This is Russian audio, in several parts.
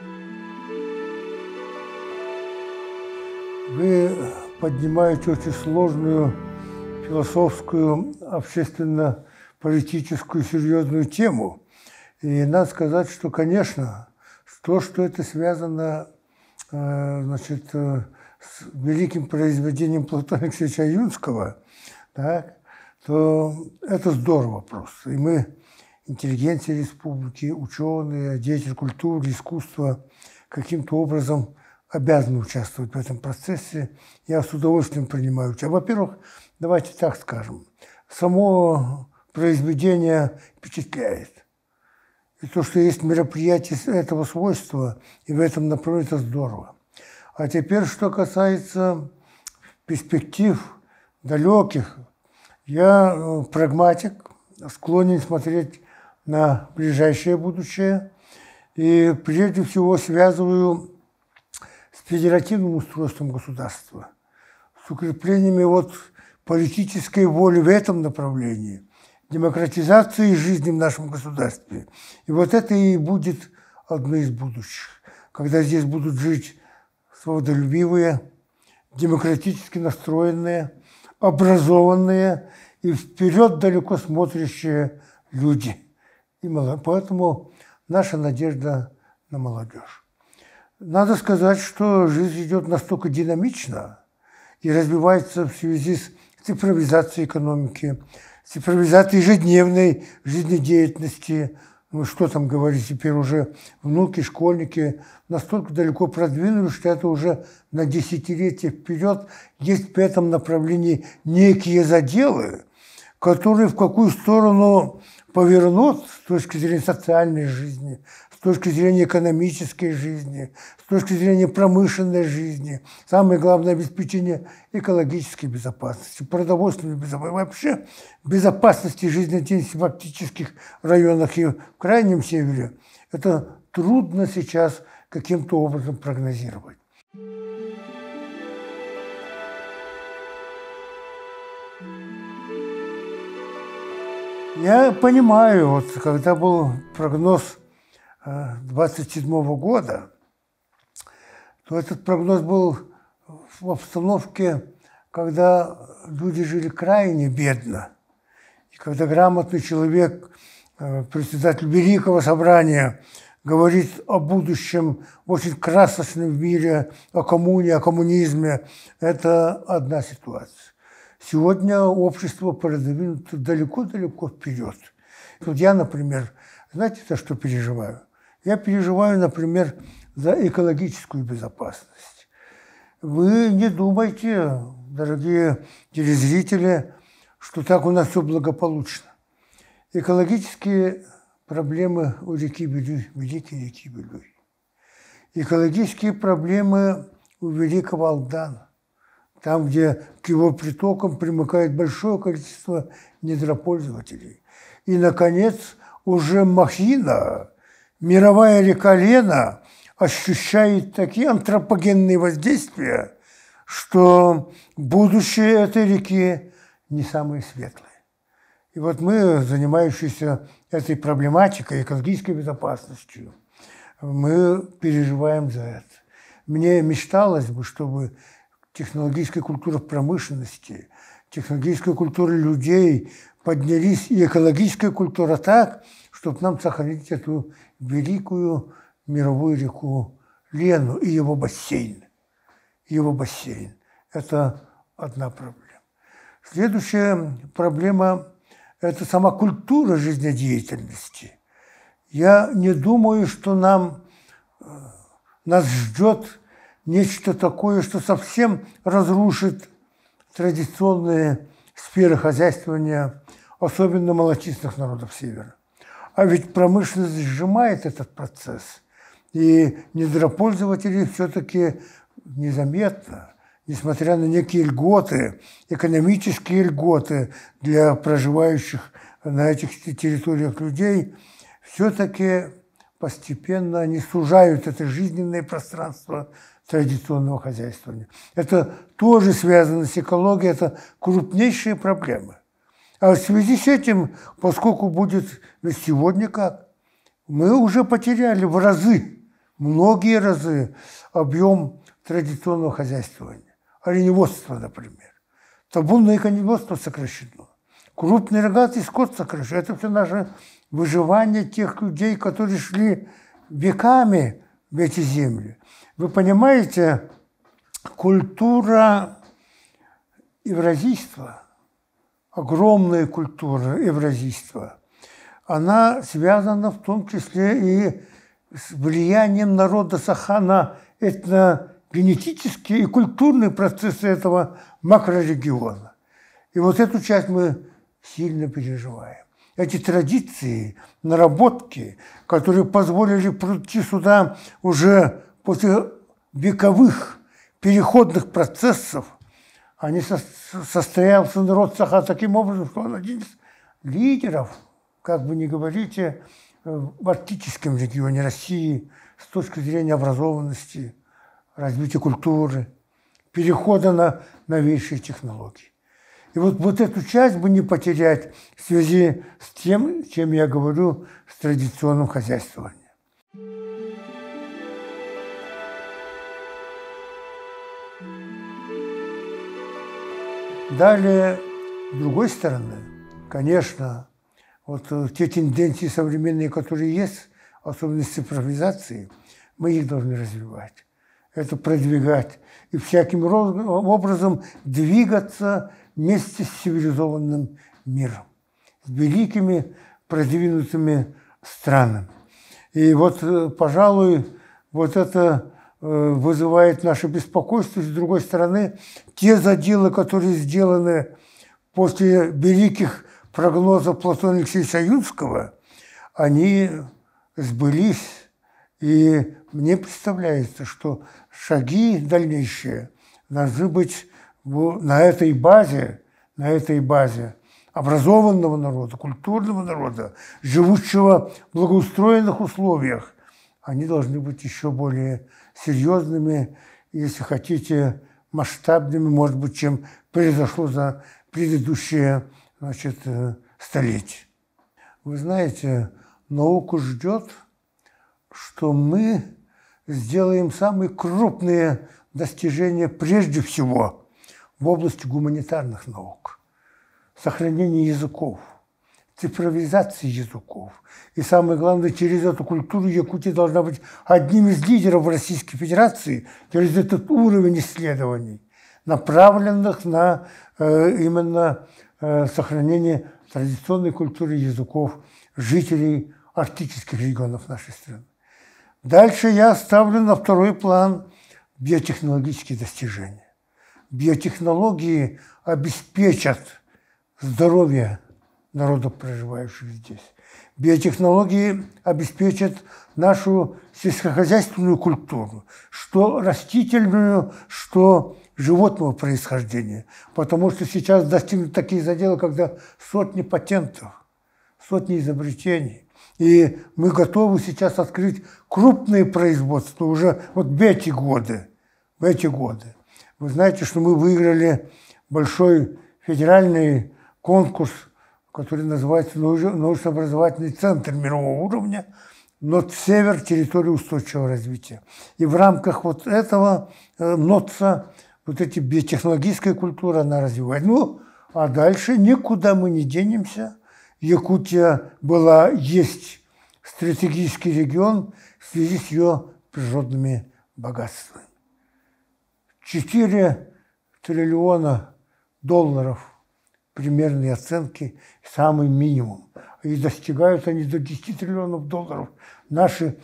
Вы поднимаете очень сложную философскую, общественно-политическую серьезную тему. И надо сказать, что, конечно, то, что это связано э, значит, э, с великим произведением Платона Алексеевича Юнского, так, то это здорово просто. И мы интеллигенция республики, ученые, деятели культуры, искусства каким-то образом обязаны участвовать в этом процессе. Я с удовольствием принимаю участие. Во-первых, давайте так скажем, само произведение впечатляет. И то, что есть мероприятие этого свойства, и в этом направлении это здорово. А теперь, что касается перспектив далеких, я э, прагматик, склонен смотреть на ближайшее будущее. И прежде всего связываю с федеративным устройством государства, с укреплениями вот политической воли в этом направлении, демократизации жизни в нашем государстве. И вот это и будет одно из будущих, когда здесь будут жить свободолюбивые, демократически настроенные, образованные и вперед далеко смотрящие люди – и молодежь. Поэтому наша надежда на молодежь. Надо сказать, что жизнь идет настолько динамично и развивается в связи с цифровизацией экономики, цифровизацией ежедневной жизнедеятельности, ну что там говорить, теперь уже внуки, школьники настолько далеко продвинулись, что это уже на десятилетия вперед есть в этом направлении некие заделы, которые в какую сторону повернут с точки зрения социальной жизни, с точки зрения экономической жизни, с точки зрения промышленной жизни. Самое главное – обеспечение экологической безопасности, продовольственной безопасности, вообще безопасности жизнедеятельности в арктических районах и в крайнем севере. Это трудно сейчас каким-то образом прогнозировать. Я понимаю, вот когда был прогноз 27 э, -го года, то этот прогноз был в обстановке, когда люди жили крайне бедно. И когда грамотный человек, э, председатель Великого собрания, говорит о будущем очень красочном мире, о коммуне, о коммунизме, это одна ситуация. Сегодня общество продвинуто далеко-далеко вперед. Вот я, например, знаете, за что переживаю? Я переживаю, например, за экологическую безопасность. Вы не думайте, дорогие телезрители, что так у нас все благополучно. Экологические проблемы у реки Белюй, великой реки Белюй. Экологические проблемы у великого Алдана там, где к его притокам примыкает большое количество недропользователей. И, наконец, уже Махина, мировая река Лена, ощущает такие антропогенные воздействия, что будущее этой реки не самое светлое. И вот мы, занимающиеся этой проблематикой, экологической безопасностью, мы переживаем за это. Мне мечталось бы, чтобы технологической культуры промышленности, технологической культуры людей поднялись, и экологическая культура так, чтобы нам сохранить эту великую мировую реку Лену и его бассейн. Его бассейн. Это одна проблема. Следующая проблема – это сама культура жизнедеятельности. Я не думаю, что нам, э, нас ждет нечто такое, что совсем разрушит традиционные сферы хозяйствования, особенно малочисленных народов Севера. А ведь промышленность сжимает этот процесс. И недропользователи все-таки незаметно, несмотря на некие льготы, экономические льготы для проживающих на этих территориях людей, все-таки постепенно они сужают это жизненное пространство традиционного хозяйствования. Это тоже связано с экологией, это крупнейшие проблемы. А в связи с этим, поскольку будет сегодня как, мы уже потеряли в разы, многие разы объем традиционного хозяйствования. Оленеводство, например. Табунное коневодство сокращено. Крупный рогатый скот сокращен. Это все наше выживание тех людей, которые шли веками в эти земли. Вы понимаете, культура евразийства, огромная культура евразийства, она связана в том числе и с влиянием народа Саха на этногенетические и культурные процессы этого макрорегиона. И вот эту часть мы сильно переживаем эти традиции, наработки, которые позволили прийти сюда уже после вековых переходных процессов, они а со состоялся народ Саха таким образом, что он один из лидеров, как бы не говорите, в арктическом регионе России с точки зрения образованности, развития культуры, перехода на новейшие технологии. И вот, вот эту часть бы не потерять в связи с тем, чем я говорю, с традиционным хозяйствованием. Далее, с другой стороны, конечно, вот э, те тенденции современные, которые есть, особенно с цифровизации, мы их должны развивать, это продвигать и всяким образом двигаться вместе с цивилизованным миром, с великими продвинутыми странами. И вот, э, пожалуй, вот это э, вызывает наше беспокойство. С другой стороны, те заделы, которые сделаны после великих прогнозов Платона Алексеевича Юнского, они сбылись. И мне представляется, что шаги дальнейшие должны быть на этой базе, на этой базе образованного народа, культурного народа, живущего в благоустроенных условиях, они должны быть еще более серьезными, если хотите, масштабными, может быть, чем произошло за предыдущие значит, э, столетия. Вы знаете, науку ждет, что мы сделаем самые крупные достижения прежде всего – в области гуманитарных наук, сохранения языков, цифровизации языков. И самое главное, через эту культуру Якутия должна быть одним из лидеров в Российской Федерации, через этот уровень исследований, направленных на э, именно э, сохранение традиционной культуры языков жителей арктических регионов нашей страны. Дальше я ставлю на второй план биотехнологические достижения биотехнологии обеспечат здоровье народов, проживающих здесь. Биотехнологии обеспечат нашу сельскохозяйственную культуру, что растительную, что животного происхождения. Потому что сейчас достигнут такие заделы, когда сотни патентов, сотни изобретений. И мы готовы сейчас открыть крупные производства уже вот в эти годы, в эти годы. Вы знаете, что мы выиграли большой федеральный конкурс, который называется научно-образовательный центр мирового уровня, НОТ-Север, территория устойчивого развития. И в рамках вот этого э, НОТСа вот эти биотехнологическая культура, она развивает. Ну, а дальше никуда мы не денемся. Якутия была, есть стратегический регион в связи с ее природными богатствами. 4 триллиона долларов примерные оценки, самый минимум. И достигают они до 10 триллионов долларов. Наши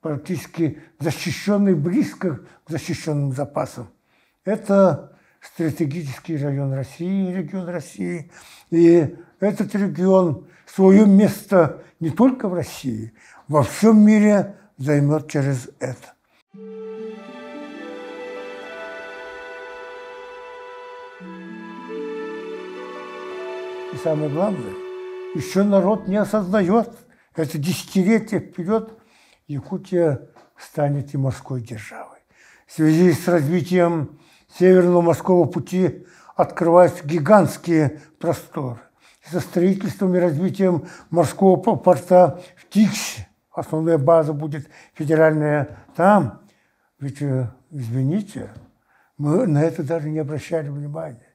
практически защищенные, близко к защищенным запасам. Это стратегический район России, регион России. И этот регион свое место не только в России, во всем мире займет через это. И самое главное, еще народ не осознает, это десятилетия вперед Якутия станет и морской державой. В связи с развитием Северного морского пути открываются гигантские просторы. Со строительством и развитием морского порта в Тиксе основная база будет федеральная там. Ведь, э, извините, мы на это даже не обращали внимания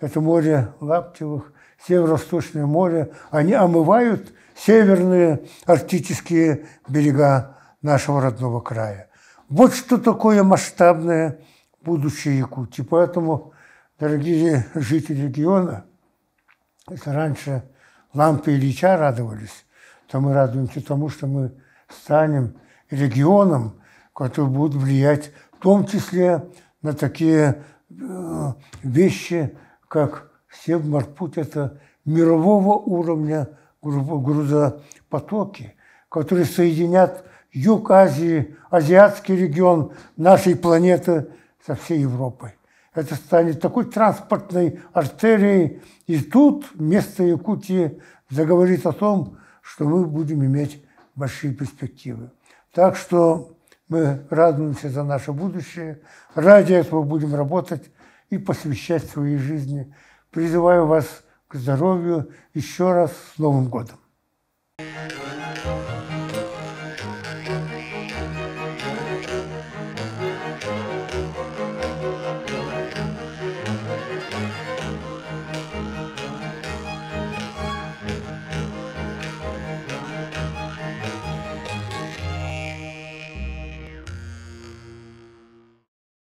это море Лаптевых, Северо-Восточное море, они омывают северные арктические берега нашего родного края. Вот что такое масштабное будущее Якутии. Поэтому, дорогие жители региона, если раньше лампы Ильича радовались, то мы радуемся тому, что мы станем регионом, который будет влиять в том числе на такие э, вещи, как Севмарпут – это мирового уровня грузопотоки, которые соединят юг Азии, азиатский регион нашей планеты со всей Европой. Это станет такой транспортной артерией. И тут место Якутии заговорит о том, что мы будем иметь большие перспективы. Так что мы радуемся за наше будущее, ради этого будем работать, и посвящать своей жизни. Призываю вас к здоровью. Еще раз с Новым годом!